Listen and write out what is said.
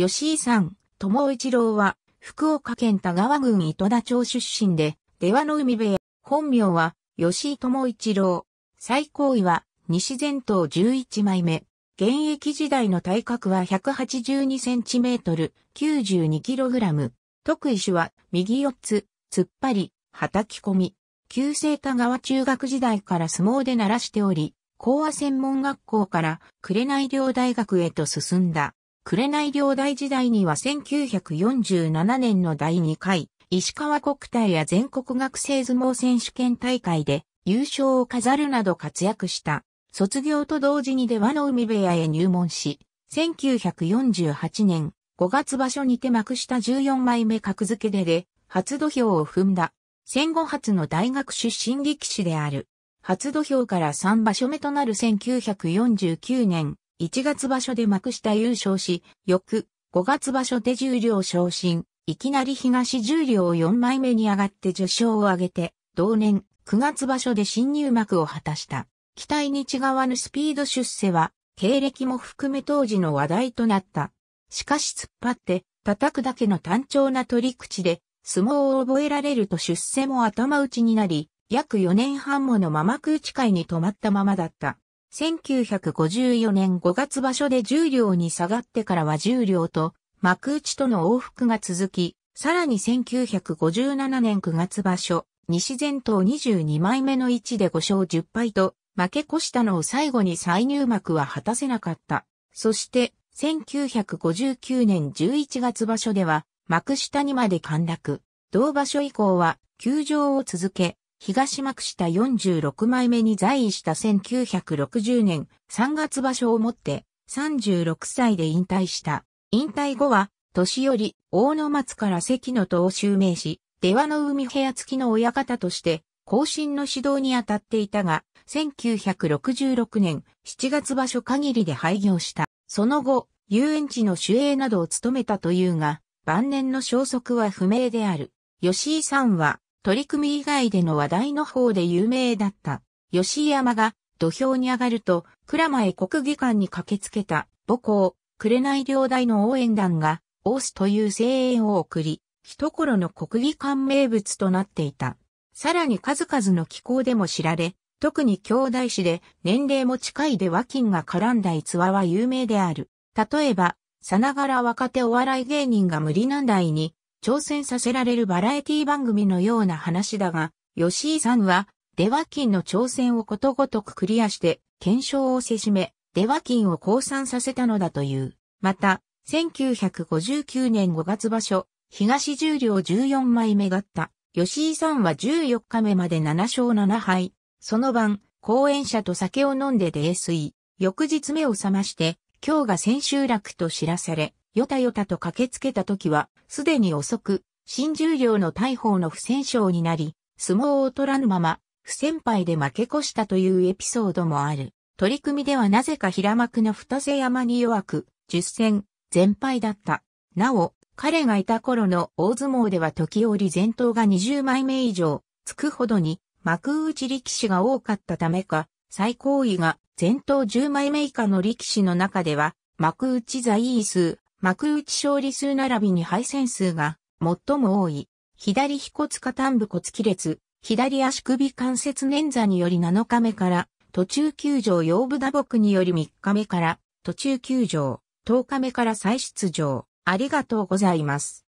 吉井さん、友一郎は、福岡県田川郡糸田町出身で、出羽の海部屋、本名は、吉井友一郎。最高位は、西前頭11枚目。現役時代の体格は1 8 2トル、9 2ラム。特異種は、右四つ、突っ張り、叩き込み。旧制田川中学時代から相撲で鳴らしており、講和専門学校から、紅領大学へと進んだ。紅領大時代には1947年の第2回、石川国体や全国学生相撲選手権大会で優勝を飾るなど活躍した。卒業と同時に出羽の海部屋へ入門し、1948年5月場所にて幕下14枚目格付けでで、初土俵を踏んだ。戦後初の大学出身力士である。初土俵から3場所目となる1949年、1月場所で幕下優勝し、翌5月場所で重量両昇進、いきなり東重量両を4枚目に上がって受賞を挙げて、同年9月場所で新入幕を果たした。期待に違わぬスピード出世は、経歴も含め当時の話題となった。しかし突っ張って、叩くだけの単調な取り口で、相撲を覚えられると出世も頭打ちになり、約4年半ものまま空地会に止まったままだった。1954年5月場所で10両に下がってからは10両と、幕内との往復が続き、さらに1957年9月場所、西前頭22枚目の位置で5勝10敗と、負け越したのを最後に再入幕は果たせなかった。そして、1959年11月場所では、幕下にまで陥落。同場所以降は、休場を続け、東幕下46枚目に在位した1960年3月場所をもって36歳で引退した。引退後は、年寄り、大野松から関野とを襲名し、出羽の海部屋付きの親方として、後進の指導に当たっていたが、1966年7月場所限りで廃業した。その後、遊園地の守衛などを務めたというが、晩年の消息は不明である。吉井さんは、取り組み以外での話題の方で有名だった吉山が土俵に上がると鞍馬へ国技館に駆けつけた母校、紅領大の応援団が、オースという声援を送り、一頃の国技館名物となっていた。さらに数々の気候でも知られ、特に兄弟子で年齢も近いで和金が絡んだ逸話は有名である。例えば、さながら若手お笑い芸人が無理難題に挑戦させられるバラエティ番組のような話だが、吉井さんは、出羽金の挑戦をことごとくクリアして、検証をせしめ、出羽金を降参させたのだという。また、1959年5月場所、東十両14枚目がった、吉井さんは14日目まで7勝7敗。その晩、講演者と酒を飲んで泥酔。翌日目を覚まして、今日が千秋楽と知らされ、よたよたと駆けつけた時は、すでに遅く、新十両の大砲の不戦勝になり、相撲を取らぬまま、不戦敗で負け越したというエピソードもある。取り組みではなぜか平幕の二瀬山に弱く、十戦、全敗だった。なお、彼がいた頃の大相撲では時折前頭が20枚目以上、つくほどに幕内力士が多かったためか、最高位が前頭10枚目以下の力士の中では、幕内在位数幕内勝利数並びに敗戦数が最も多い、左腓骨下端部骨亀裂、左足首関節捻挫により7日目から、途中休場腰部打撲により3日目から、途中休場、10日目から再出場。ありがとうございます。